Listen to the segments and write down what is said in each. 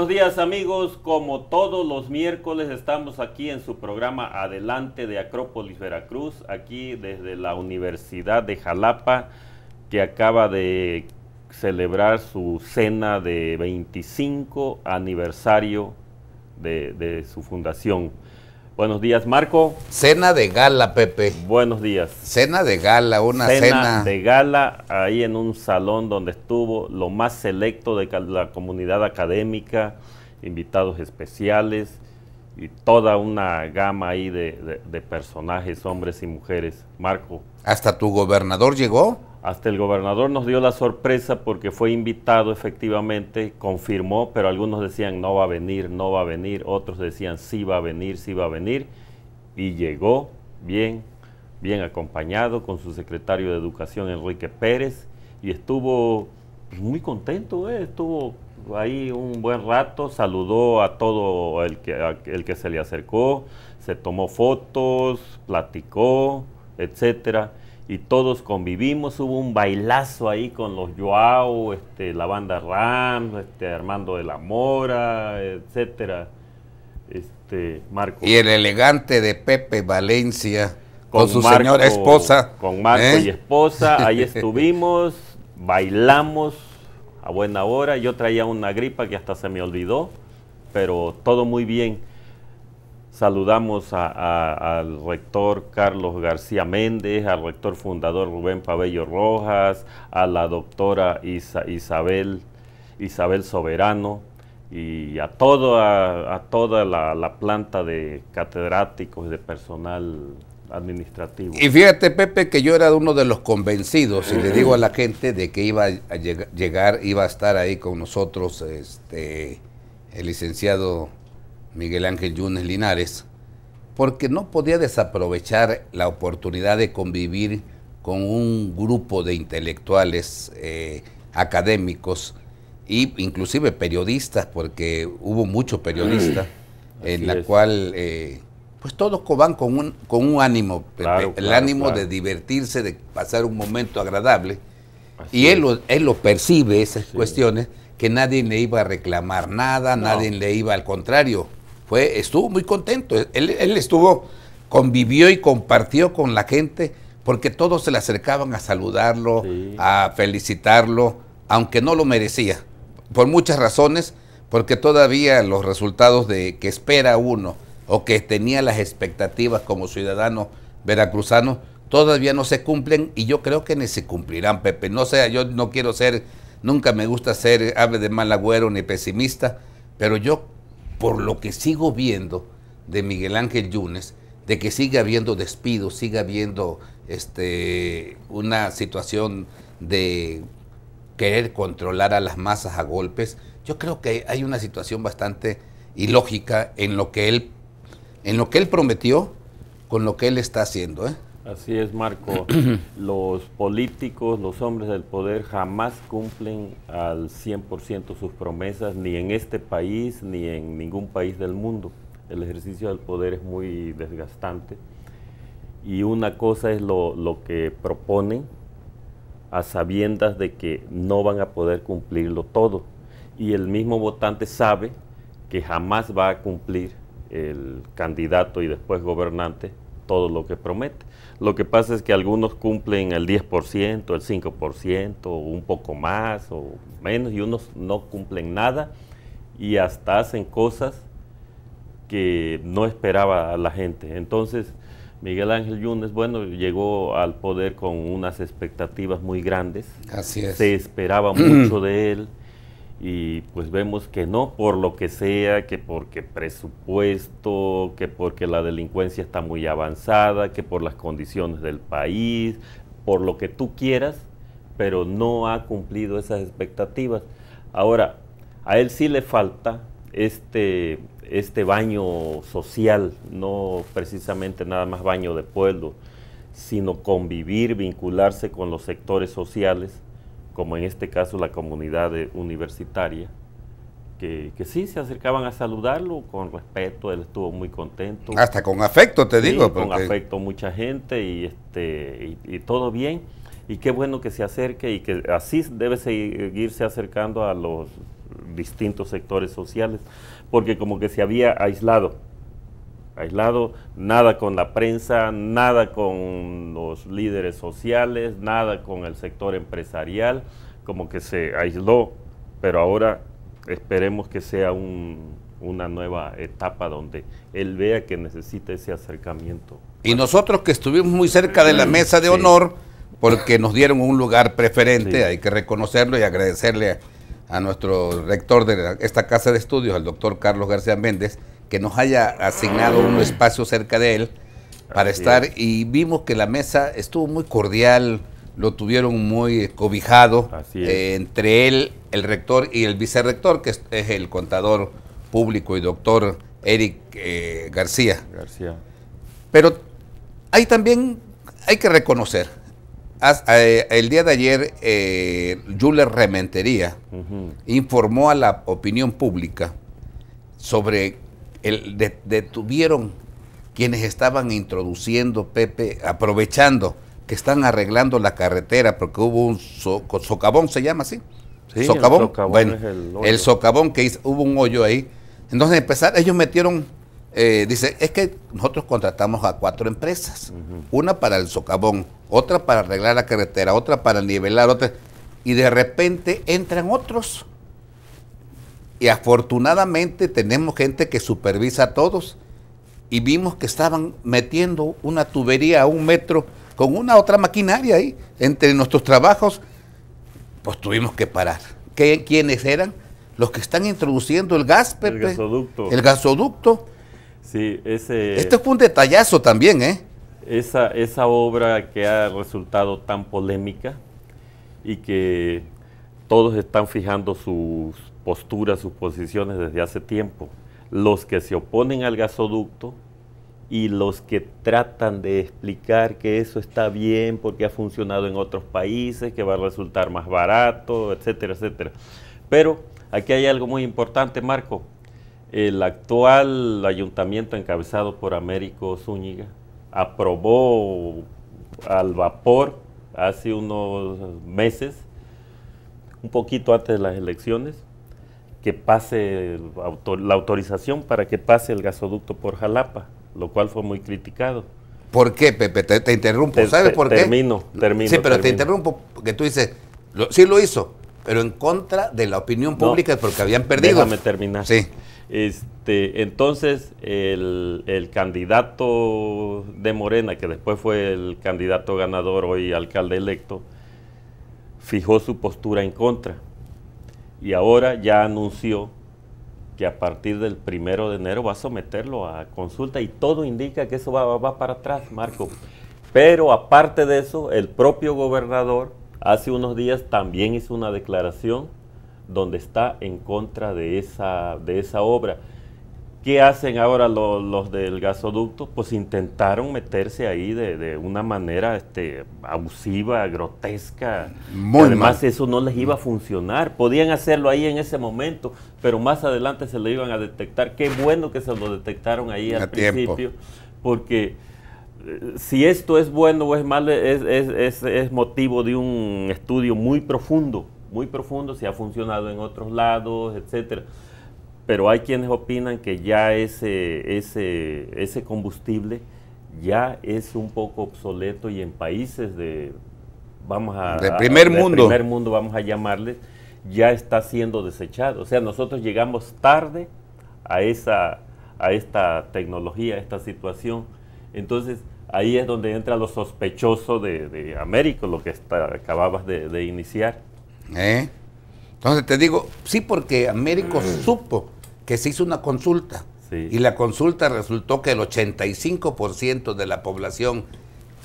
buenos días amigos, como todos los miércoles estamos aquí en su programa Adelante de Acrópolis Veracruz, aquí desde la Universidad de Jalapa, que acaba de celebrar su cena de 25 aniversario de, de su fundación. Buenos días, Marco. Cena de gala, Pepe. Buenos días. Cena de gala, una cena. Cena de gala ahí en un salón donde estuvo lo más selecto de la comunidad académica, invitados especiales y toda una gama ahí de, personajes, hombres y mujeres. Marco. ¿Hasta tu gobernador llegó? Hasta el gobernador nos dio la sorpresa porque fue invitado efectivamente, confirmó, pero algunos decían no va a venir, no va a venir, otros decían sí va a venir, sí va a venir, y llegó bien, bien acompañado con su secretario de Educación, Enrique Pérez, y estuvo pues, muy contento, ¿eh? estuvo ahí un buen rato, saludó a todo el que, el que se le acercó, se tomó fotos, platicó, etcétera y todos convivimos. Hubo un bailazo ahí con los Joao, este, la banda Ram, este, Armando de la Mora, etcétera. Este, Marco. Y el elegante de Pepe Valencia con, su señora esposa. Con Marco ¿eh? y esposa, ahí estuvimos, bailamos a buena hora. Yo traía una gripa que hasta se me olvidó, pero todo muy bien. Saludamos al rector Carlos García Méndez, al rector fundador Rubén Pabello Rojas, a la doctora Isa, Isabel, Isabel Soberano y a, todo, a, toda la, planta de catedráticos y de personal administrativo. Y fíjate, Pepe, que yo era uno de los convencidos, y le digo a la gente, de que iba a llegar, iba a estar ahí con nosotros este, el licenciado Miguel Ángel Yunes Linares, porque no podía desaprovechar la oportunidad de convivir con un grupo de intelectuales eh, académicos e inclusive periodistas, porque hubo muchos periodistas, mm. en la cual eh, pues todos van con un, con un ánimo, eh, el ánimo de divertirse, de pasar un momento agradable. y él lo, él lo percibe, esas cuestiones, que nadie le iba a reclamar nada, nadie le iba al contrario fue, estuvo muy contento. Él, estuvo, convivió y compartió con la gente porque todos se le acercaban a saludarlo, a felicitarlo, aunque no lo merecía, por muchas razones, porque todavía los resultados de que espera uno o que tenía las expectativas como ciudadano veracruzano todavía no se cumplen y yo creo que ni se cumplirán, Pepe. No sea, yo no quiero ser, nunca me gusta ser ave de mal agüero ni pesimista, pero yo por lo que sigo viendo de Miguel Ángel Yunes, de que sigue habiendo despidos, sigue habiendo este, una situación de querer controlar a las masas a golpes, yo creo que hay una situación bastante ilógica en lo que él, en lo que él prometió con lo que él está haciendo. ¿eh? Así es, Marco. los políticos, los hombres del poder jamás cumplen al 100% sus promesas, ni en este país, ni en ningún país del mundo. El ejercicio del poder es muy desgastante. Y una cosa es lo, lo que proponen a sabiendas de que no van a poder cumplirlo todo. Y el mismo votante sabe que jamás va a cumplir el candidato y después gobernante todo lo que promete. Lo que pasa es que algunos cumplen el 10%, el 5%, un poco más o menos, y unos no cumplen nada y hasta hacen cosas que no esperaba la gente. Entonces, Miguel Ángel Yunes, bueno, llegó al poder con unas expectativas muy grandes. Así es. Se esperaba mucho de él y pues vemos que no, por lo que sea, que porque presupuesto, que porque la delincuencia está muy avanzada, que por las condiciones del país, por lo que tú quieras, pero no ha cumplido esas expectativas. Ahora, a él sí le falta este, este baño social, no precisamente nada más baño de pueblo, sino convivir, vincularse con los sectores sociales como en este caso la comunidad universitaria, que, sí se acercaban a saludarlo con respeto, él estuvo muy contento. Hasta con afecto, te digo. Con afecto mucha gente y, este, y, todo bien. Y qué bueno que se acerque y que así debe seguirse acercando a los distintos sectores sociales, porque como que se había aislado aislado, nada con la prensa, nada con los líderes sociales, nada con el sector empresarial, como que se aisló, pero ahora esperemos que sea una nueva etapa donde él vea que necesita ese acercamiento. Y nosotros que estuvimos muy cerca de la mesa de honor, porque nos dieron un lugar preferente, hay que reconocerlo y agradecerle a, nuestro rector de esta casa de estudios, al doctor Carlos García Méndez, que nos haya asignado un espacio cerca de él para estar y vimos que la mesa estuvo muy cordial, lo tuvieron muy cobijado eh, entre él, el rector y el vicerrector, que es, el contador público y doctor Eric eh, García. García. Pero hay también, hay que reconocer, eh, el día de ayer eh, Jules Rementería informó a la opinión pública sobre detuvieron quienes estaban introduciendo, Pepe, aprovechando que están arreglando la carretera porque hubo un socavón, se llama así. Sí, socavón. El socavón el, que hizo, hubo un hoyo ahí. Entonces empezar, ellos metieron, eh, dice, es que nosotros contratamos a cuatro empresas, una para el socavón, otra para arreglar la carretera, otra para nivelar, otra, y de repente entran otros y afortunadamente tenemos gente que supervisa a todos y vimos que estaban metiendo una tubería a un metro con una otra maquinaria ahí. Entre nuestros trabajos, pues tuvimos que parar. ¿Quiénes eran? Los que están introduciendo el gas, Pepe. El gasoducto. El gasoducto. Sí, ese... Esto fue un detallazo también, ¿eh? Esa, esa obra que ha resultado tan polémica y que todos están fijando sus posturas, sus posiciones desde hace tiempo. Los que se oponen al gasoducto y los que tratan de explicar que eso está bien porque ha funcionado en otros países, que va a resultar más barato, etcétera, etcétera. Pero aquí hay algo muy importante, Marco. El actual ayuntamiento encabezado por Américo Zúñiga aprobó al vapor hace unos meses un poquito antes de las elecciones, que pase la autorización para que pase el gasoducto por Jalapa, lo cual fue muy criticado. ¿Por qué, Pepe? Te, interrumpo. ¿Sabes por qué? Termino, termino. Sí, pero te interrumpo porque tú dices, sí lo hizo, pero en contra de la opinión pública porque habían perdido. Déjame terminar. Sí. Este, entonces, el, el, candidato de Morena, que después fue el candidato ganador, hoy alcalde electo, fijó su postura en contra y ahora ya anunció que a partir del primero de enero va a someterlo a consulta y todo indica que eso va, para atrás, Marco. Pero aparte de eso, el propio gobernador hace unos días también hizo una declaración donde está en contra de esa, de esa obra. ¿Qué hacen ahora los, del gasoducto? Pues intentaron meterse ahí de, una manera este, abusiva, grotesca. Además, eso no les iba a mm. funcionar. Podían hacerlo ahí en ese momento, pero más adelante se lo iban a detectar. Qué bueno que se lo detectaron ahí al principio, porque eh, si esto es bueno o es malo, es, es motivo de un estudio muy profundo, muy profundo, si ha funcionado en otros lados, etcétera pero hay quienes opinan que ya ese, ese, ese combustible ya es un poco obsoleto y en países de, vamos a, primer mundo, primer mundo vamos a llamarles, ya está siendo desechado. O sea, nosotros llegamos tarde a esa, a esta tecnología, a esta situación. Entonces ahí es donde entra lo sospechoso de, de Américo, lo que acababas de, iniciar. ¿Eh? Entonces te digo, sí, porque Américo mm. supo que se hizo una consulta y la consulta resultó que el 85% de la población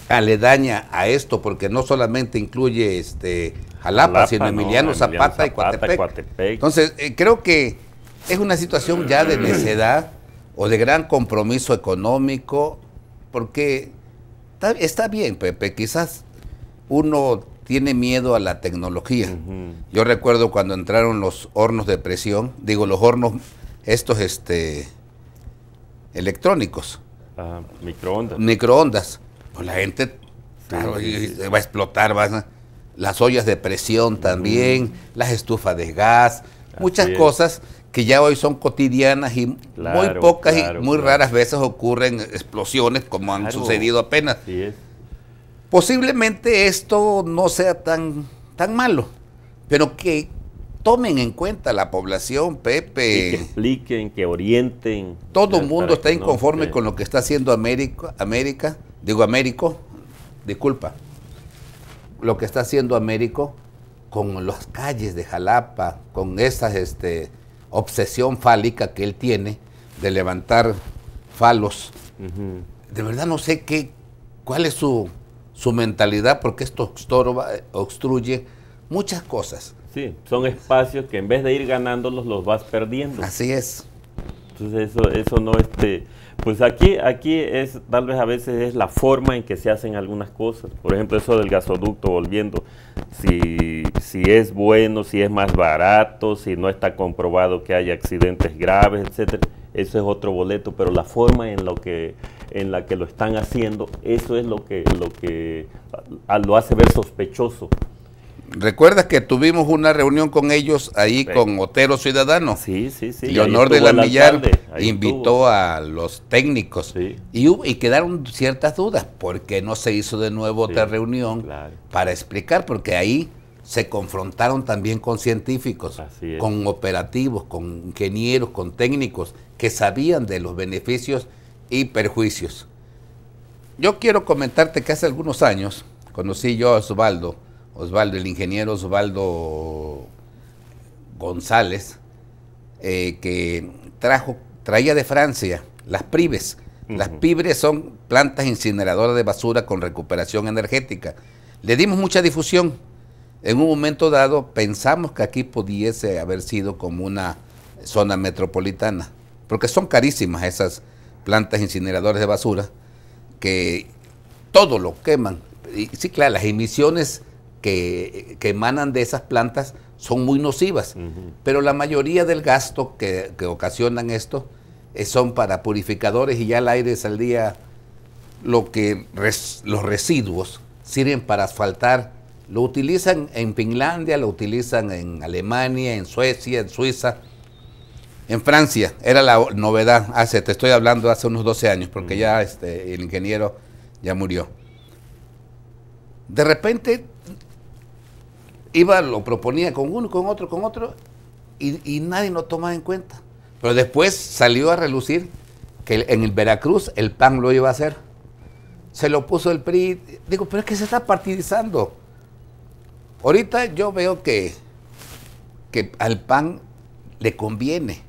aledaña a esto, porque no solamente incluye este Jalapa, sino Emiliano, Zapata, y Coatepec. Entonces, eh, creo que es una situación ya de necedad o de gran compromiso económico, porque está, bien, Pepe, quizás uno tiene miedo a la tecnología. Yo recuerdo cuando entraron los hornos de presión, digo, los hornos estos este, electrónicos. Ah, microondas. Microondas. Pues la gente va a explotar, las ollas de presión también, las estufas de gas, muchas cosas que ya hoy son cotidianas y muy pocas y muy raras veces ocurren explosiones como han sucedido apenas. Posiblemente esto no sea tan, tan malo, pero que tomen en cuenta la población, Pepe. que expliquen, que orienten. Todo el mundo está inconforme con lo que está haciendo América, América, digo Américo, disculpa, lo que está haciendo Américo con las calles de Jalapa, con esa este, obsesión fálica que él tiene de levantar falos. De verdad no sé qué, cuál es su mentalidad, porque esto obstruye muchas cosas Sí, son espacios que en vez de ir ganándolos los vas perdiendo. Así es. Entonces eso, eso no este, pues aquí, aquí es tal vez a veces es la forma en que se hacen algunas cosas. Por ejemplo, eso del gasoducto volviendo, si, es bueno, si es más barato, si no está comprobado que haya accidentes graves, etcétera, eso es otro boleto, pero la forma en lo que en la que lo están haciendo, eso es lo que lo que ah, lo hace ver sospechoso. ¿Recuerdas que tuvimos una reunión con ellos ahí con Otero Ciudadano? Sí, sí, sí. Leonor de la Millar invitó a los técnicos y, quedaron ciertas dudas. porque no se hizo de nuevo otra reunión para explicar? Porque ahí se confrontaron también con científicos, con operativos, con ingenieros, con técnicos que sabían de los beneficios y perjuicios. Yo quiero comentarte que hace algunos años conocí yo a Osvaldo Osvaldo, el ingeniero Osvaldo González, eh, que trajo, traía de Francia las PRIBES. Las son plantas incineradoras de basura con recuperación energética. Le dimos mucha difusión. En un momento dado pensamos que aquí pudiese haber sido como una zona metropolitana, porque son carísimas esas plantas incineradoras de basura que todo lo queman. Y sí, claro, las emisiones que, emanan de esas plantas son muy nocivas, pero la mayoría del gasto que, ocasionan esto eh, son para purificadores y ya el aire saldría lo que los residuos sirven para asfaltar. Lo utilizan en Finlandia, lo utilizan en Alemania, en Suecia, en Suiza. En Francia era la novedad, hace, te estoy hablando hace unos 12 años, porque ya este, el ingeniero ya murió. De repente iba, lo proponía con uno, con otro, con otro, y, nadie lo tomaba en cuenta. Pero después salió a relucir que en el Veracruz el PAN lo iba a hacer. Se lo puso el PRI. Digo, pero es que se está partidizando. Ahorita yo veo que, que al PAN le conviene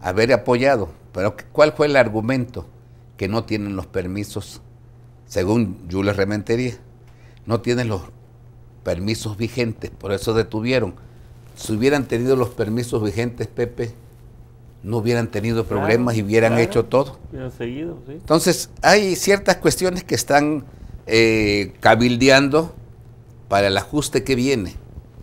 haber apoyado. Pero ¿cuál fue el argumento? Que no tienen los permisos, según Jules Rementería. No tienen los permisos vigentes, por eso detuvieron. Si hubieran tenido los permisos vigentes, Pepe, no hubieran tenido problemas y hubieran hecho todo. Entonces, hay ciertas cuestiones que están eh, cabildeando para el ajuste que viene.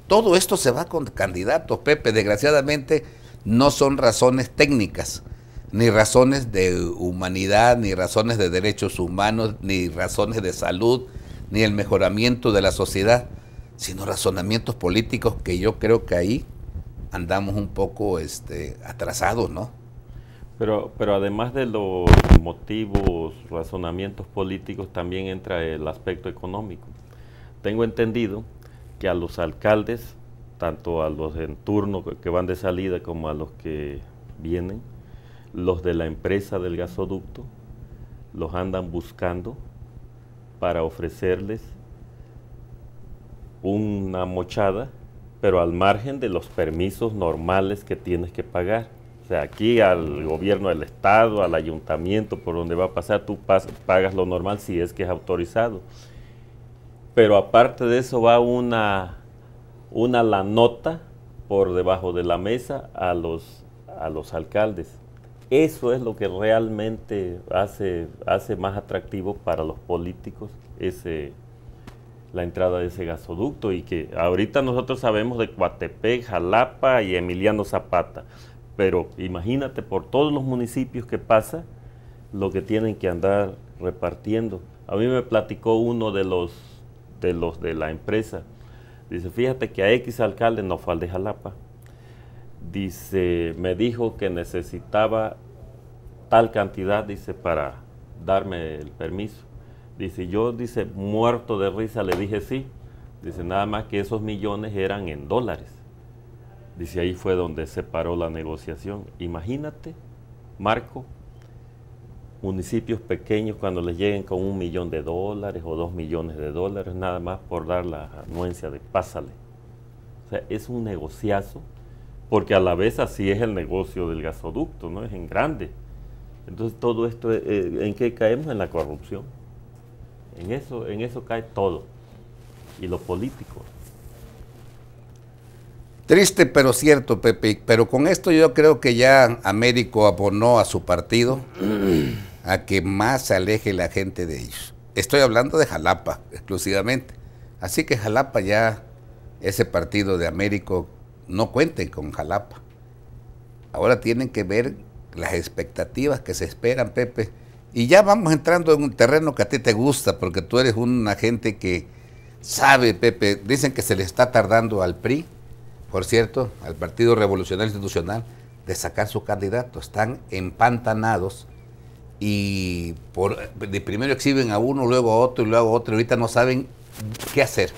Todo esto se va con candidatos, Pepe. Desgraciadamente, no son razones técnicas, ni razones de humanidad, ni razones de derechos humanos, ni razones de salud, ni el mejoramiento de la sociedad sino razonamientos políticos que yo creo que ahí andamos un poco este, atrasados, ¿no? Pero, pero además de los motivos, razonamientos políticos, también entra el aspecto económico. Tengo entendido que a los alcaldes, tanto a los en turno que van de salida como a los que vienen, los de la empresa del gasoducto, los andan buscando para ofrecerles una mochada, pero al margen de los permisos normales que tienes que pagar. O sea, aquí al gobierno del estado, al ayuntamiento, por donde va a pasar, tú pagas lo normal si es que es autorizado. Pero aparte de eso va una, una la nota por debajo de la mesa a los, a los alcaldes. Eso es lo que realmente hace, hace más atractivo para los políticos ese, la entrada de ese gasoducto y que ahorita nosotros sabemos de Coatepec, Jalapa y Emiliano Zapata, pero imagínate por todos los municipios que pasa lo que tienen que andar repartiendo. A mí me platicó uno de los de los de la empresa. Dice, fíjate que a X alcalde no fue al de Jalapa. Dice, me dijo que necesitaba tal cantidad, dice, para darme el permiso. Dice, yo, dice, muerto de risa, le dije sí. Dice, nada más que esos millones eran en dólares. Dice, ahí fue donde se paró la negociación. Imagínate, Marco, municipios pequeños cuando les lleguen con un millón de dólares o dos millones de dólares, nada más por dar la anuencia de pásale. O sea, es un negociazo, porque a la vez así es el negocio del gasoducto, ¿no? Es en grande. Entonces todo esto, eh, eh, ¿en qué caemos? En la corrupción. En eso, en eso cae todo. Y lo político. Triste pero cierto, Pepe. Pero con esto yo creo que ya Américo abonó a su partido a que más se aleje la gente de ellos. Estoy hablando de Jalapa exclusivamente. Así que Jalapa ya, ese partido de Américo, no cuente con Jalapa. Ahora tienen que ver las expectativas que se esperan, Pepe y ya vamos entrando en un terreno que a ti te gusta, porque tú eres un agente que sabe, Pepe, dicen que se le está tardando al PRI, por cierto, al Partido Revolucionario Institucional, de sacar su candidato. Están empantanados y por, primero exhiben a uno, luego a otro y luego a otro. Ahorita no saben qué hacer.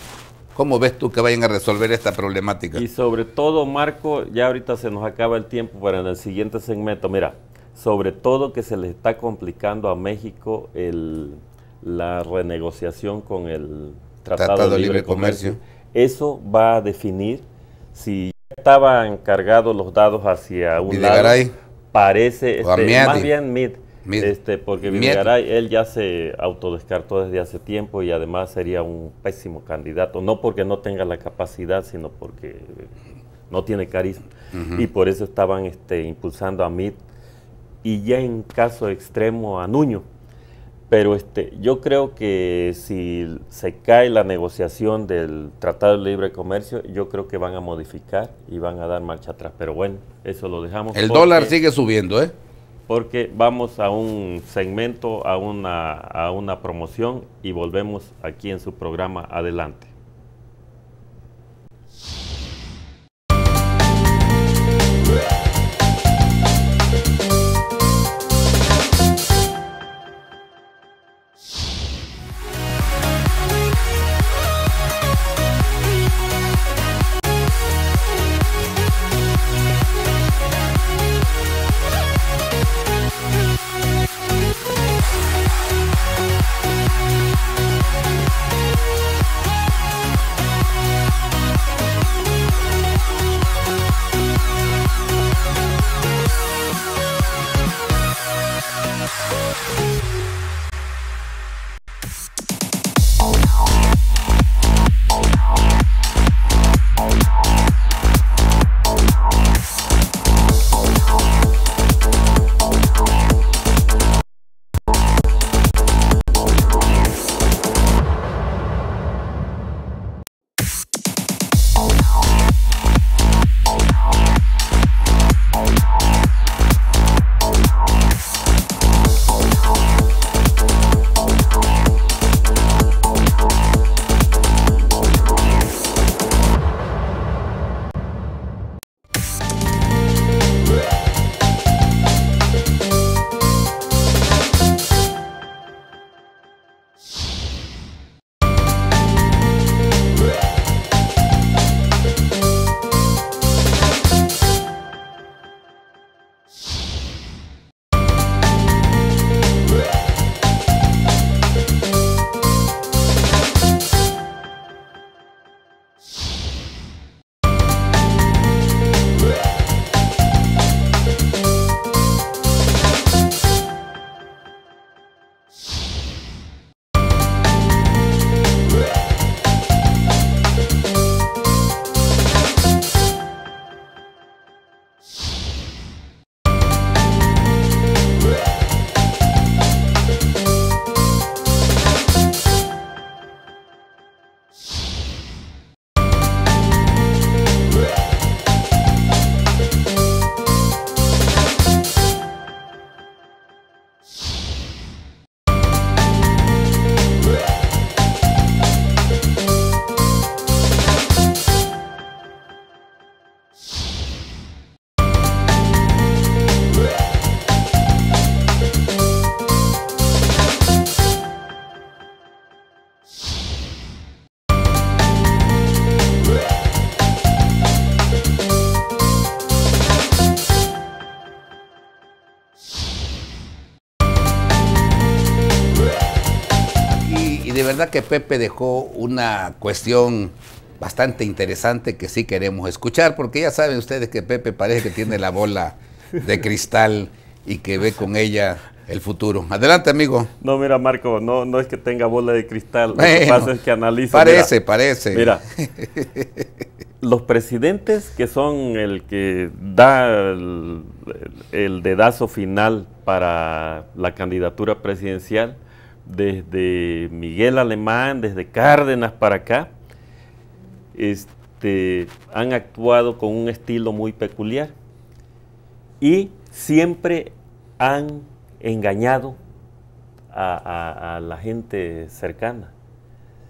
¿Cómo ves tú que vayan a resolver esta problemática? Y sobre todo, Marco, ya ahorita se nos acaba el tiempo para el siguiente segmento. Mira, sobre todo que se le está complicando a México el, la renegociación con el Tratado, de Libre Comercio. Eso va a definir si estaban cargados los dados hacia un Videgaray, Parece, este, más bien Mid, este, porque él ya se autodescartó desde hace tiempo y además sería un pésimo candidato, no porque no tenga la capacidad, sino porque no tiene carisma. Y por eso estaban este, impulsando a Mid y ya en caso extremo a Nuño. Pero este, yo creo que si se cae la negociación del Tratado de Libre Comercio, yo creo que van a modificar y van a dar marcha atrás. Pero bueno, eso lo dejamos. El dólar sigue subiendo, ¿eh? Porque vamos a un segmento, a una, a una promoción y volvemos aquí en su programa adelante. que Pepe dejó una cuestión bastante interesante que sí queremos escuchar, porque ya saben ustedes que Pepe parece que tiene la bola de cristal y que ve con ella el futuro. Adelante, amigo. No, mira, Marco, no, no es que tenga bola de cristal, lo que pasa es que analiza. Parece, parece. Mira, los presidentes que son el que da el, el dedazo final para la candidatura presidencial, desde Miguel Alemán, desde Cárdenas para acá, este, han actuado con un estilo muy peculiar y siempre han engañado a, la gente cercana.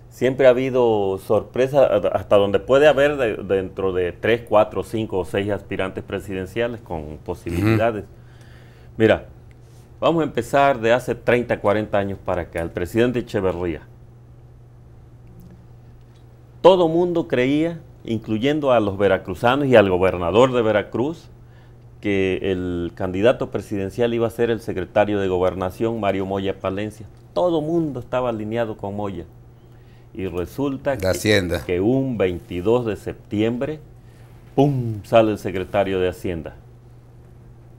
Siempre ha habido sorpresas, hasta donde puede haber dentro de tres, cuatro, cinco o seis aspirantes presidenciales con posibilidades. Mira, Vamos a empezar de hace 30, 40 años para acá, el presidente Echeverría. Todo mundo creía, incluyendo a los veracruzanos y al gobernador de Veracruz, que el candidato presidencial iba a ser el secretario de gobernación, Mario Moya Palencia. Todo mundo estaba alineado con Moya. Y resulta que, que un 22 de septiembre, ¡pum!, sale el secretario de Hacienda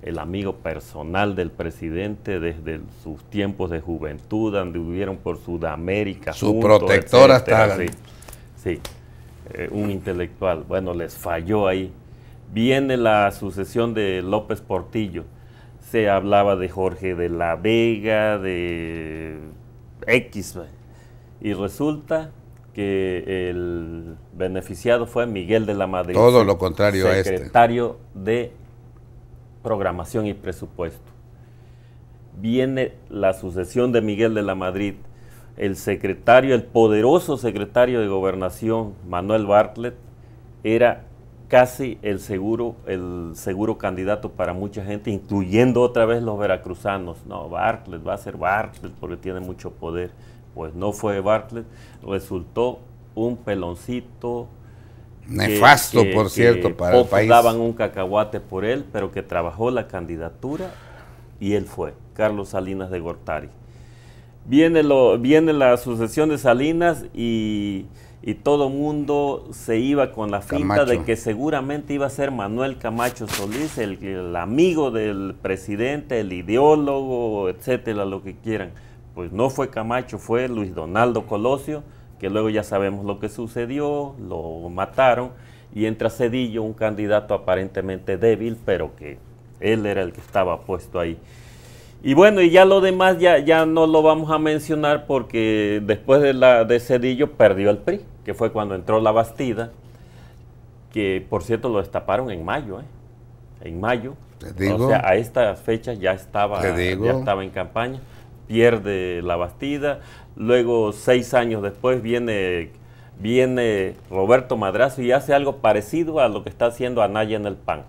el amigo personal del presidente desde sus tiempos de juventud, donde hubieron por Sudamérica. Su protectora hasta... Sí, eh, un intelectual. Bueno, les falló ahí. Viene la sucesión de López Portillo. Se hablaba de Jorge de la Vega, de X. Y resulta que el beneficiado fue Miguel de la Madrid. Todo lo contrario a este. Secretario de programación y presupuesto. Viene la sucesión de Miguel de la Madrid, el secretario, el poderoso secretario de gobernación, Manuel Bartlett, era casi el seguro, el seguro candidato para mucha gente, incluyendo otra vez los veracruzanos. No, Bartlett, va a ser Bartlett porque tiene mucho poder. Pues no fue Bartlett, resultó un peloncito Nefasto, por cierto, para el país. daban un cacahuate por él, pero que trabajó la candidatura y él fue, Carlos Salinas de Gortari. Viene, lo, viene la sucesión de Salinas y, y todo mundo se iba con la finta de que seguramente iba a ser Manuel Camacho Solís, el amigo del presidente, el ideólogo, etcétera, lo que quieran. Pues no fue Camacho, fue Luis Donaldo Colosio que luego ya sabemos lo que sucedió, lo mataron, y entra Cedillo, un candidato aparentemente débil, pero que él era el que estaba puesto ahí. Y bueno, y ya lo demás ya, ya no lo vamos a mencionar porque después de, la, de Cedillo perdió el PRI, que fue cuando entró la Bastida, que por cierto lo destaparon en mayo, ¿eh? En mayo. o sea, a esta fecha ya estaba, ya estaba en campaña pierde la Bastida, luego seis años después viene, viene Roberto Madrazo y hace algo parecido a lo que está haciendo Anaya en el PAN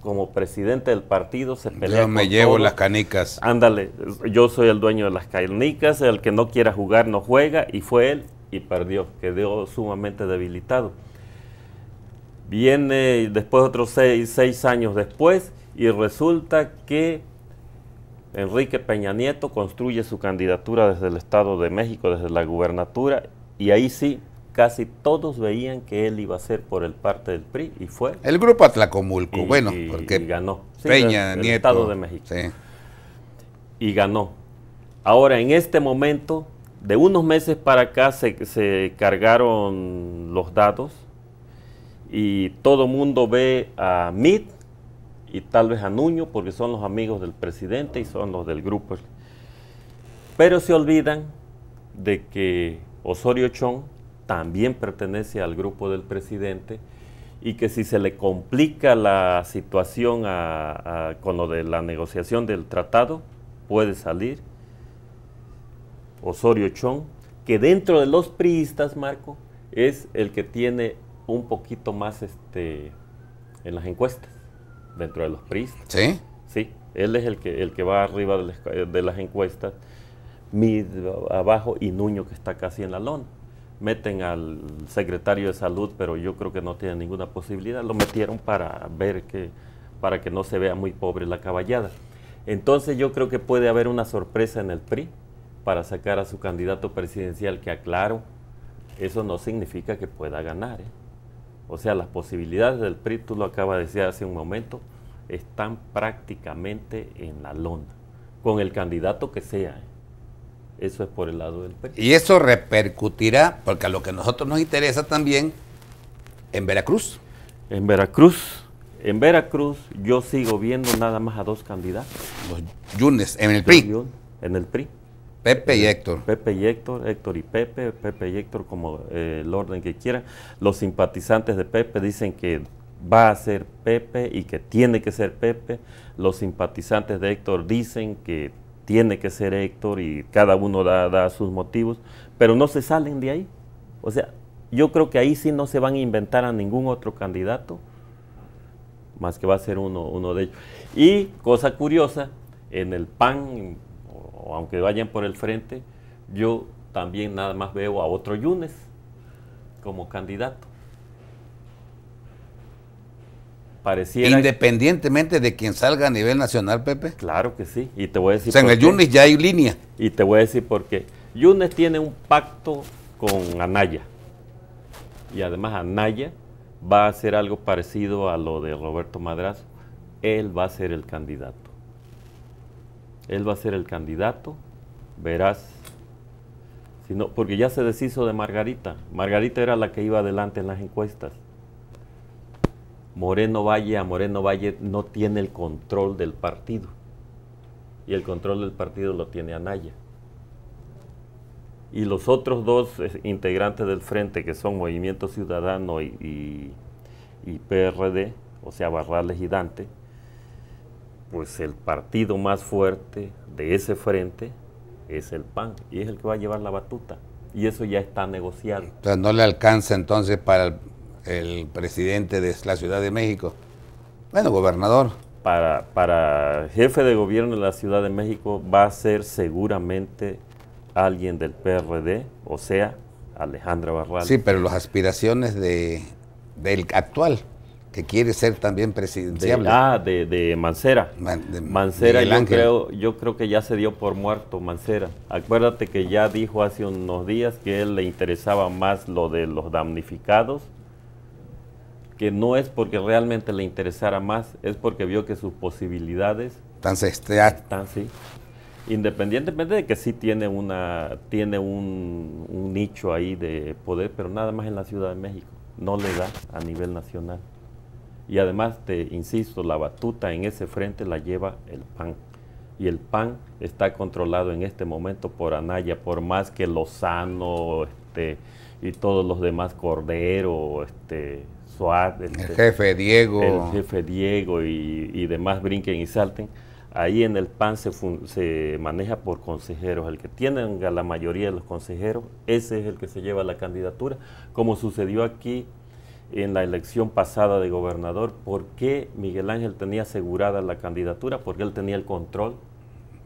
como presidente del partido se pelea. Yo me llevo las canicas. Ándale, yo soy el dueño de las canicas, el que no quiera jugar no juega, y fue él y perdió, quedó sumamente debilitado. Viene después otros seis, seis años después y resulta que Enrique Peña Nieto construye su candidatura desde el Estado de México, desde la gubernatura, y ahí sí, casi todos veían que él iba a ser por el parte del PRI, y fue. El grupo Atlacomulco, bueno, porque ganó. Peña Nieto. Estado de México. Y ganó. Ahora, en este momento, de unos meses para acá, se, se cargaron los datos y todo mundo ve a MIT y tal vez a Nuño porque son los amigos del presidente y son los del grupo. Pero se olvidan de que Osorio Chong también pertenece al grupo del presidente y que si se le complica la situación con lo de la negociación del tratado, puede salir Osorio Chong, que dentro de los priistas, Marco, es el que tiene un poquito más este, en las encuestas dentro de los PRIs. ¿Sí? Sí, él es el que, el que va arriba de las, encuestas, Mid abajo y Nuño que está casi en la lona. Meten al secretario de salud, pero yo creo que no tiene ninguna posibilidad. Lo metieron para ver que, para que no se vea muy pobre la caballada. Entonces yo creo que puede haber una sorpresa en el PRI para sacar a su candidato presidencial, que aclaro, eso no significa que pueda ganar. ¿eh? O sea, las posibilidades del PRI, tú lo acabas de decir hace un momento, están prácticamente en la lona, con el candidato que sea. ¿eh? Eso es por el lado del PRI. Y eso repercutirá, porque a lo que a nosotros nos interesa también, en Veracruz. En Veracruz, en Veracruz yo sigo viendo nada más a dos candidatos. Los Yunes, en el PRI. en el PRI. Pepe y Héctor. Pepe y Héctor, Héctor y Pepe, Pepe y Héctor, como eh, el orden que quieran. Los simpatizantes de Pepe dicen que va a ser Pepe y que tiene que ser Pepe. Los simpatizantes de Héctor dicen que tiene que ser Héctor y cada uno da, sus motivos, pero no se salen de ahí. O sea, yo creo que ahí sí no se van a inventar a ningún otro candidato, más que va a ser uno de ellos. Y cosa curiosa, en el PAN o aunque vayan por el frente, yo también nada más veo a otro Yunes como candidato. Independientemente de quien salga a nivel nacional, Pepe. Claro que sí. Y te voy a decir. O sea, en el Yunes ya hay línea. Y te voy a decir por qué. Yunes tiene un pacto con Anaya. Y además Anaya va a hacer algo parecido a lo de Roberto Madrazo. Él va a ser el candidato él va a ser el candidato, verás. porque ya se deshizo de Margarita. Margarita era la que iba adelante en las encuestas. Moreno Valle a Moreno Valle no tiene el control del partido. Y el control del partido lo tiene Anaya. Y los otros dos eh, integrantes del frente, que son Movimiento Ciudadano y, y, y PRD, o sea, Barrales y pues el partido más fuerte de ese frente es el PAN y es el que va a llevar la batuta. Y eso ya está negociado. Entonces, ¿no le alcanza entonces para el, presidente de la Ciudad de México? Bueno, gobernador. Para, para jefe de gobierno de la Ciudad de México va a ser seguramente alguien del PRD, o sea, Alejandra Barral. Sí, pero las aspiraciones de, del actual que quiere ser también presidencial De, ah, de, de Mancera. Mancera, yo creo, yo creo que ya se dio por muerto Mancera. Acuérdate que ya dijo hace unos días que él le interesaba más lo de los damnificados, que no es porque realmente le interesara más, es porque vio que sus posibilidades... Están Están, sí. Independientemente de que sí tiene, una, tiene un nicho ahí de poder, pero nada más en la Ciudad de México. No le da a nivel nacional. Y además, te insisto, la batuta en ese frente la lleva el PAN. Y el PAN está controlado en este momento por Anaya, por más que Lozano este, y todos los demás, Cordero, este, Suárez, el, este, jefe Diego. El jefe Diego y, demás brinquen y salten. Ahí en el PAN se, maneja por consejeros. El que tiene a la mayoría de los consejeros, ese es el que se lleva la candidatura, como sucedió aquí en la elección pasada de gobernador, ¿por qué Miguel Ángel tenía asegurada la candidatura? Porque él tenía el control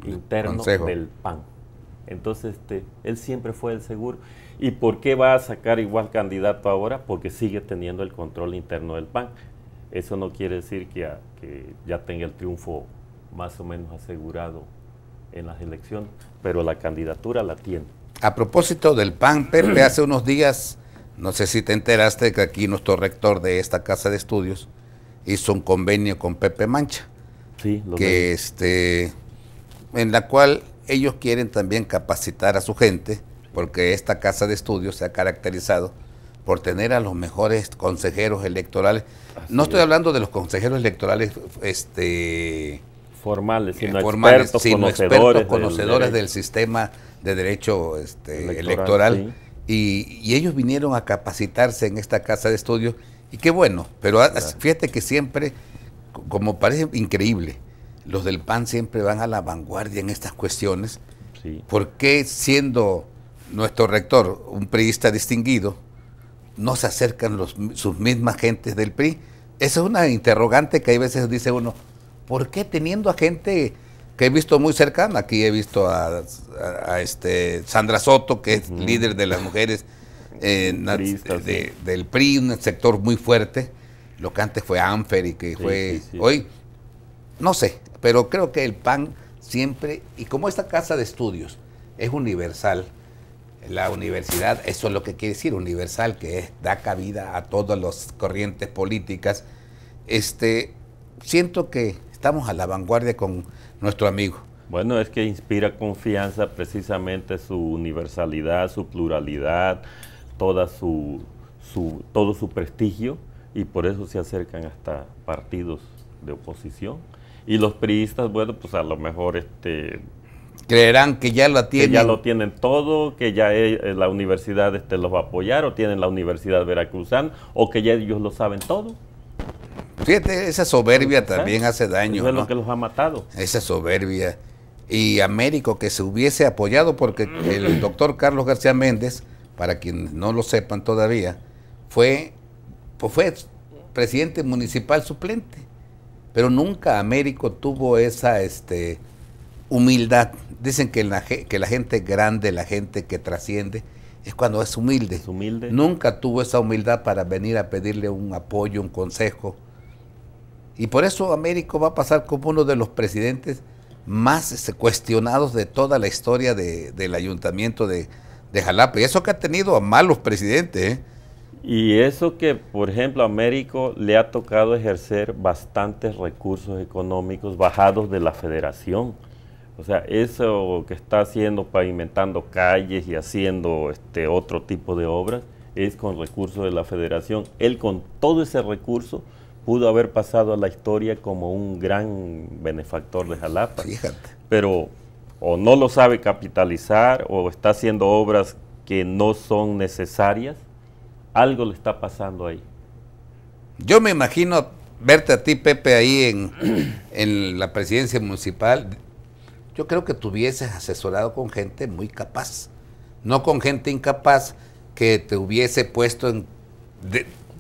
interno del PAN. Entonces, este, él siempre fue el seguro. ¿Y por qué va a sacar igual candidato ahora? Porque sigue teniendo el control interno del PAN. Eso no quiere decir que, ya tenga el triunfo más o menos asegurado en las elecciones, pero la candidatura la tiene. A propósito del PAN, Perle, hace unos días no sé si te enteraste que aquí nuestro rector de esta casa de estudios hizo un convenio con Pepe Mancha. que este en la cual ellos quieren también capacitar a su gente, porque esta casa de estudios se ha caracterizado por tener a los mejores consejeros electorales. no estoy hablando de los consejeros electorales este formales, eh, sino, expertos, conocedores, del, sistema de derecho este, electoral, y, ellos vinieron a capacitarse en esta casa de estudio. y qué bueno, pero fíjate que siempre, como parece increíble, los del PAN siempre van a la vanguardia en estas cuestiones. Sí. ¿Por qué siendo nuestro rector un priista distinguido, no se acercan los, sus mismas gentes del PRI? Esa es una interrogante que hay veces dice uno, ¿por qué teniendo a gente que he visto muy cercana. Aquí he visto a, este Sandra Soto, que es líder de las mujeres del PRI, un sector muy fuerte. Lo que antes fue Anfer y que fue hoy, no sé, pero creo que el PAN siempre, y como esta casa de estudios es universal, la universidad, eso es lo que quiere decir universal, que es, da cabida a todas las corrientes políticas, este, siento que estamos a la vanguardia con nuestro amigo. Bueno, es que inspira confianza precisamente su universalidad, su pluralidad, toda su, su, todo su prestigio y por eso se acercan hasta partidos de oposición. Y los priistas, bueno, pues a lo mejor este, creerán que ya lo tienen todo, que ya eh, eh, la universidad este, los va a apoyar, o tienen la universidad veracruzana, o que ya ellos lo saben todo. Fíjate, esa soberbia también hace daño. es lo que los ha matado. Esa soberbia. Y Américo que se hubiese apoyado porque el mm. doctor Carlos García Méndez, para quienes no lo sepan todavía, fue, pues fue presidente municipal suplente. Pero nunca Américo tuvo esa este, humildad. Dicen que la, que la gente grande, la gente que trasciende, es cuando es humilde. Nunca tuvo esa humildad para venir a pedirle un apoyo, un consejo y por eso Américo va a pasar como uno de los presidentes más cuestionados de toda la historia del ayuntamiento de, de, Jalapa. Y eso que ha tenido a malos presidentes. ¿eh? Y eso que, por ejemplo, a Américo le ha tocado ejercer bastantes recursos económicos bajados de la federación. O sea, eso que está haciendo, pavimentando calles y haciendo este otro tipo de obras, es con recursos de la federación. Él con todo ese recurso pudo haber pasado a la historia como un gran benefactor de Jalapa. Pero o no lo sabe capitalizar o está haciendo obras que no son necesarias, algo le está pasando ahí. Yo me imagino verte a ti, Pepe, ahí en, la presidencia municipal. Yo creo que tuvieses asesorado con gente muy capaz, no con gente incapaz que te hubiese puesto en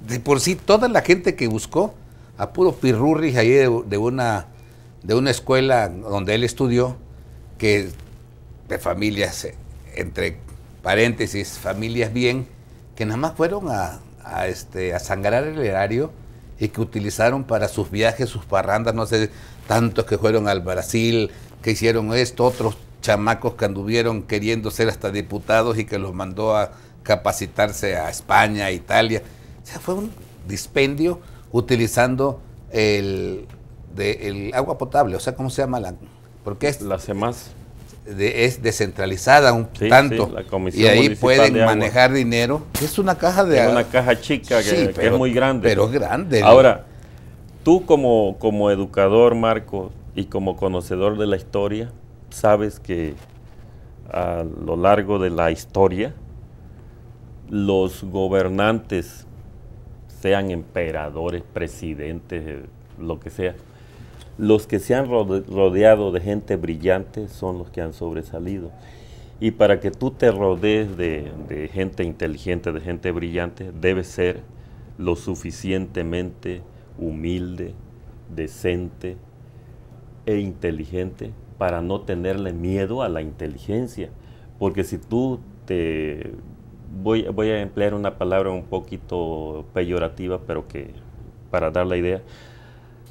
de por sí toda la gente que buscó, a puro Pirurri ahí de, una, escuela donde él estudió, que de familias, entre paréntesis, familias bien, que nada más fueron a, a, este, a sangrar el erario y que utilizaron para sus viajes, sus parrandas, no sé, tantos que fueron al Brasil, que hicieron esto, otros chamacos que anduvieron queriendo ser hasta diputados y que los mandó a capacitarse a España, a Italia. O sea, fue un dispendio utilizando el, agua potable, o sea, ¿cómo se llama? La, porque es, la CEMAS. es descentralizada un tanto sí, la comisión y ahí pueden manejar dinero. Es una caja de es una caja chica que, es muy grande. Pero grande. Ahora, tú como, como educador, Marco, y como conocedor de la historia, sabes que a lo largo de la historia, los gobernantes sean emperadores, presidentes, eh, lo que sea, los que se han rodeado de gente brillante son los que han sobresalido. Y para que tú te rodees de, gente inteligente, de gente brillante, debes ser lo suficientemente humilde, decente e inteligente para no tenerle miedo a la inteligencia. Porque si tú te voy, a emplear una palabra un poquito peyorativa, pero que para dar la idea,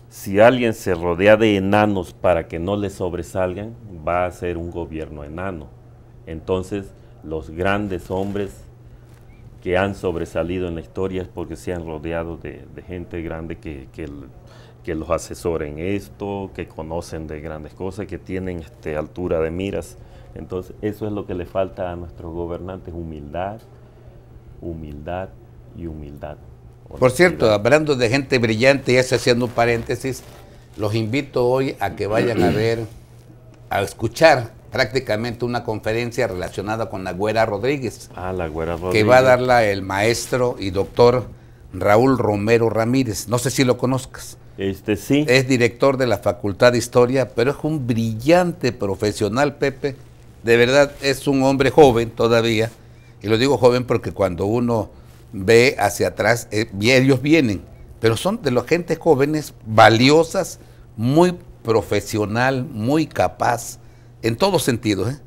si alguien se rodea de enanos para que no le sobresalgan, va a ser un gobierno enano. Entonces, los grandes hombres que han sobresalido en la historia es porque se han rodeado de, gente grande que, que, que los asesoren esto, que conocen de grandes cosas, que tienen este, altura de miras. Entonces, eso es lo que le falta a nuestros gobernantes, humildad, humildad y humildad. Por cierto, hablando de gente brillante, y haciendo un paréntesis, los invito hoy a que vayan a ver, a escuchar prácticamente una conferencia relacionada con la Güera Rodríguez. Ah, la Güera Rodríguez. Que va a darla el maestro y doctor Raúl Romero Ramírez. No sé si lo conozcas. Este sí. Es director de la Facultad de Historia, pero es un brillante profesional, Pepe, de verdad es un hombre joven todavía, y lo digo joven porque cuando uno ve hacia atrás, eh, ellos vienen, pero son de las gentes jóvenes valiosas, muy profesional, muy capaz, en todos sentidos. ¿eh?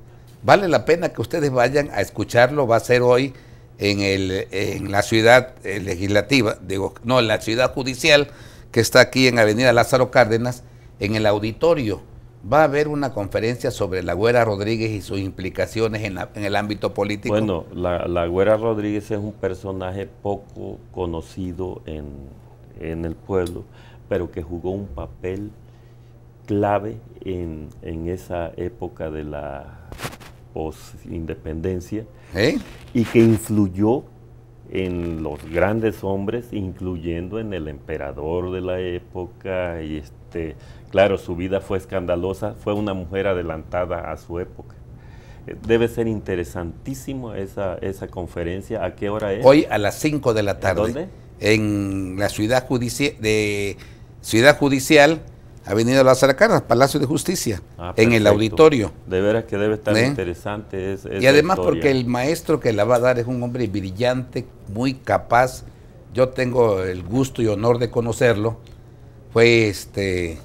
Vale la pena que ustedes vayan a escucharlo, va a ser hoy en, el, en la ciudad eh, legislativa, digo, no, en la ciudad judicial, que está aquí en Avenida Lázaro Cárdenas, en el auditorio va a haber una conferencia sobre la Güera Rodríguez y sus implicaciones en, el ámbito político. Bueno, la, Güera Rodríguez es un personaje poco conocido en, el pueblo, pero que jugó un papel clave en, esa época de la posindependencia ¿Eh? y que influyó en los grandes hombres, incluyendo en el emperador de la época y este Claro, su vida fue escandalosa, fue una mujer adelantada a su época. Eh, debe ser interesantísimo esa, esa conferencia. ¿A qué hora es? Hoy a las 5 de la tarde. dónde? En la ciudad, judicial de, ciudad judicial, Avenida Las Palacio de Justicia, ah, en el auditorio. De veras que debe estar ¿Eh? interesante. y además porque el maestro que la va a dar es un hombre brillante, muy capaz. Yo tengo el gusto y honor de conocerlo. Fue este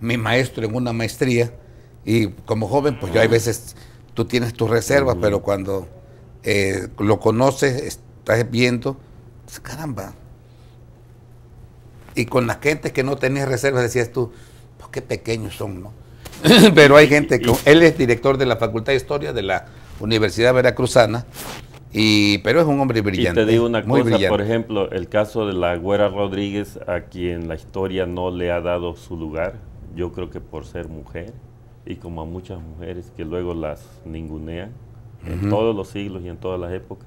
mi maestro en una maestría y como joven, pues yo hay veces tú tienes tus reservas, pero cuando eh, lo conoces, estás viendo, caramba. Y con la gente que no tenía reservas decías tú, pues qué pequeños son, ¿no? pero hay gente que él es director de la Facultad de Historia de la Universidad Veracruzana y pero es un hombre brillante. Y te digo una cosa, brillante. por ejemplo, el caso de la Güera Rodríguez a quien la historia no le ha dado su lugar yo creo que por ser mujer y como a muchas mujeres que luego las ningunean en todos los siglos y en todas las épocas.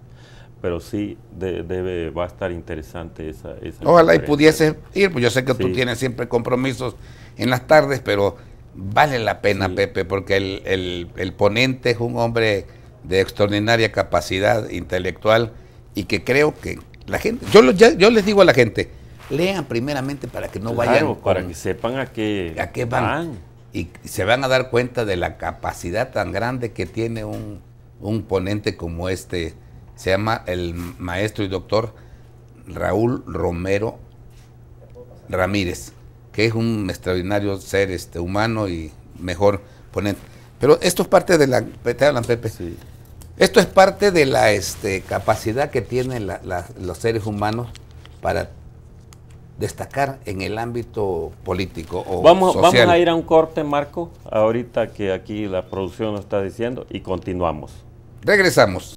Pero sí debe, va a estar interesante esa... Ojalá y pudiese ir, pues yo sé que tú tienes siempre compromisos en las tardes, pero vale la pena, Pepe, porque el, el, ponente es un hombre de extraordinaria capacidad intelectual y que creo que la gente, yo, yo les digo a la gente, lean primeramente para que no claro, vayan. para que sepan a qué, a van, Y se van a dar cuenta de la capacidad tan grande que tiene un, ponente como este. Se llama el maestro y doctor Raúl Romero Ramírez, que es un extraordinario ser este, humano y mejor ponente. Pero esto es parte de la. Te hablan, Pepe. Sí. Esto es parte de la este, capacidad que tienen los seres humanos para destacar en el ámbito político o vamos, social. Vamos a ir a un corte, Marco, ahorita que aquí la producción nos está diciendo, y continuamos. Regresamos.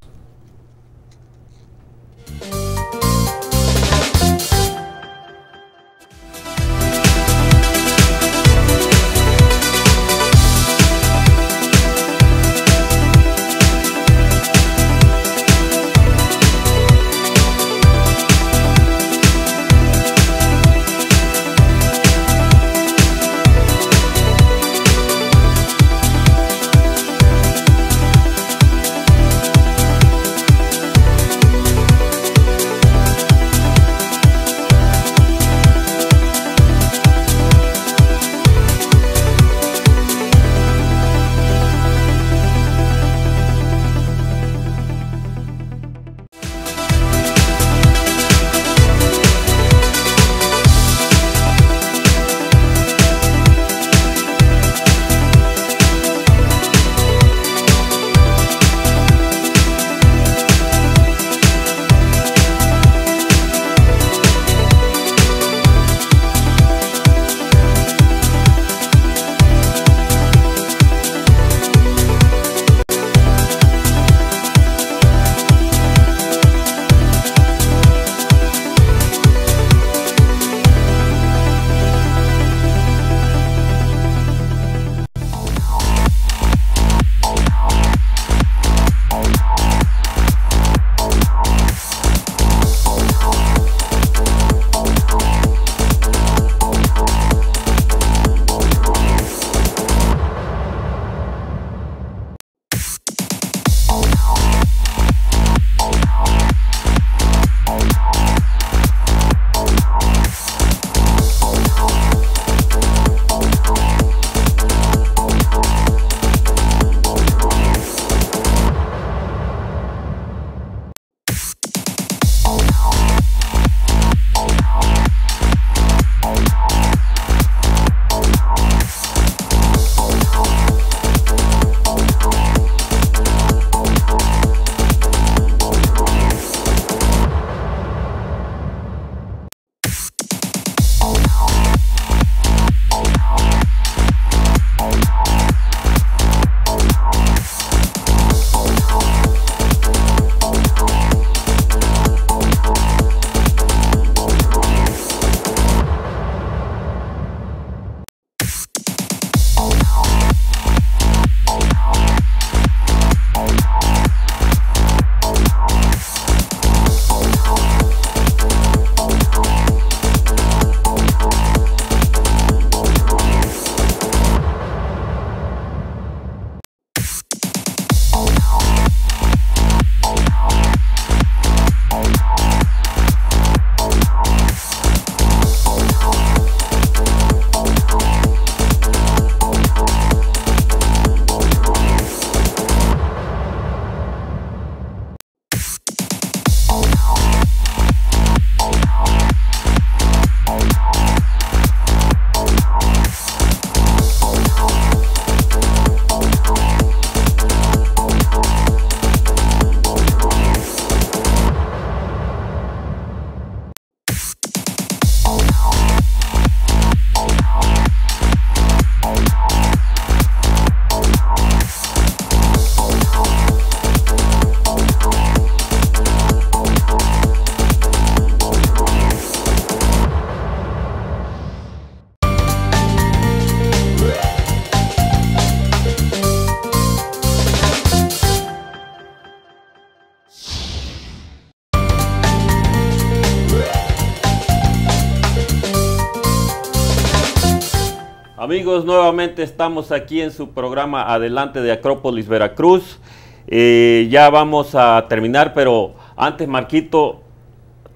estamos aquí en su programa Adelante de Acrópolis Veracruz. Eh, ya vamos a terminar, pero antes Marquito,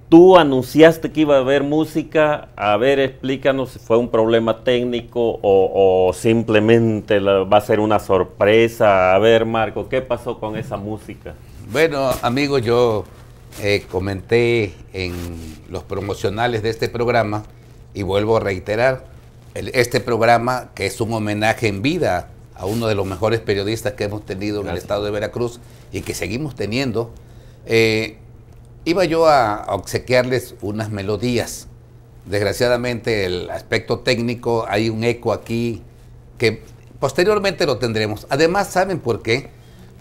tú anunciaste que iba a haber música. A ver, explícanos si fue un problema técnico o, simplemente va a ser una sorpresa. A ver, Marco, ¿qué pasó con esa música? Bueno, amigo yo eh, comenté en los promocionales de este programa y vuelvo a reiterar este programa, que es un homenaje en vida a uno de los mejores periodistas que hemos tenido en el estado de Veracruz y que seguimos teniendo, eh, iba yo a, a, obsequiarles unas melodías. Desgraciadamente el aspecto técnico, hay un eco aquí que posteriormente lo tendremos. Además, ¿saben por qué?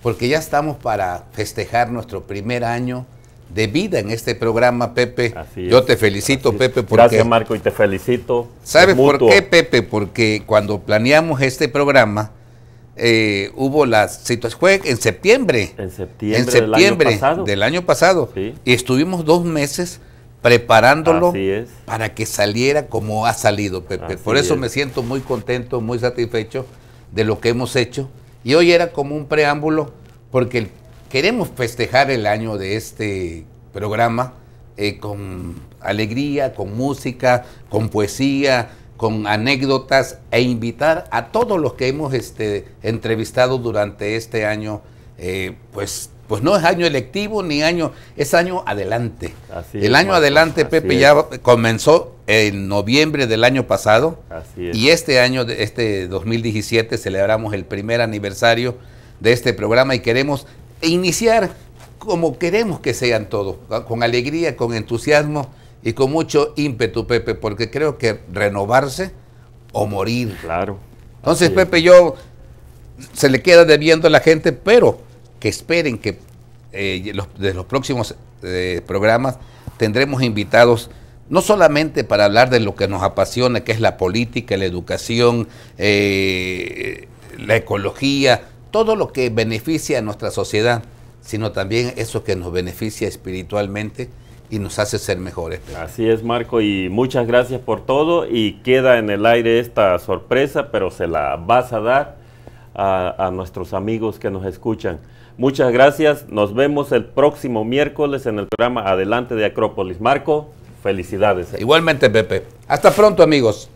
Porque ya estamos para festejar nuestro primer año de vida en este programa, Pepe. Yo te felicito, Pepe. Porque, Gracias, Marco, y te felicito. ¿Sabes por qué, Pepe? Porque cuando planeamos este programa, eh, hubo las situaciones, fue en septiembre. En septiembre, del año pasado. Y estuvimos dos meses preparándolo para que saliera como ha salido, Pepe. por eso me siento muy contento, muy satisfecho de lo que hemos hecho. Y hoy era como un preámbulo, porque el queremos festejar el año de este programa eh, con alegría, con música, con poesía, con anécdotas e invitar a todos los que hemos este, entrevistado durante este año, eh, pues, pues no es año electivo ni año, es año adelante. el año adelante, Pepe, ya comenzó en noviembre del año pasado y este año, este 2017, celebramos el primer aniversario de este programa y queremos e iniciar como queremos que sean todos, con alegría, con entusiasmo y con mucho ímpetu, Pepe, porque creo que renovarse o morir. Claro. Entonces, Pepe, yo se le queda debiendo a la gente, pero que esperen que eh, los, de los próximos eh, programas tendremos invitados no solamente para hablar de lo que nos apasiona, que es la política, la educación, eh, la ecología, todo lo que beneficia a nuestra sociedad, sino también eso que nos beneficia espiritualmente y nos hace ser mejores. Así es, Marco, y muchas gracias por todo y queda en el aire esta sorpresa, pero se la vas a dar a, nuestros amigos que nos escuchan. Muchas gracias, nos vemos el próximo miércoles en el programa Adelante de Acrópolis. Marco, felicidades. Igualmente, Pepe. Hasta pronto, amigos.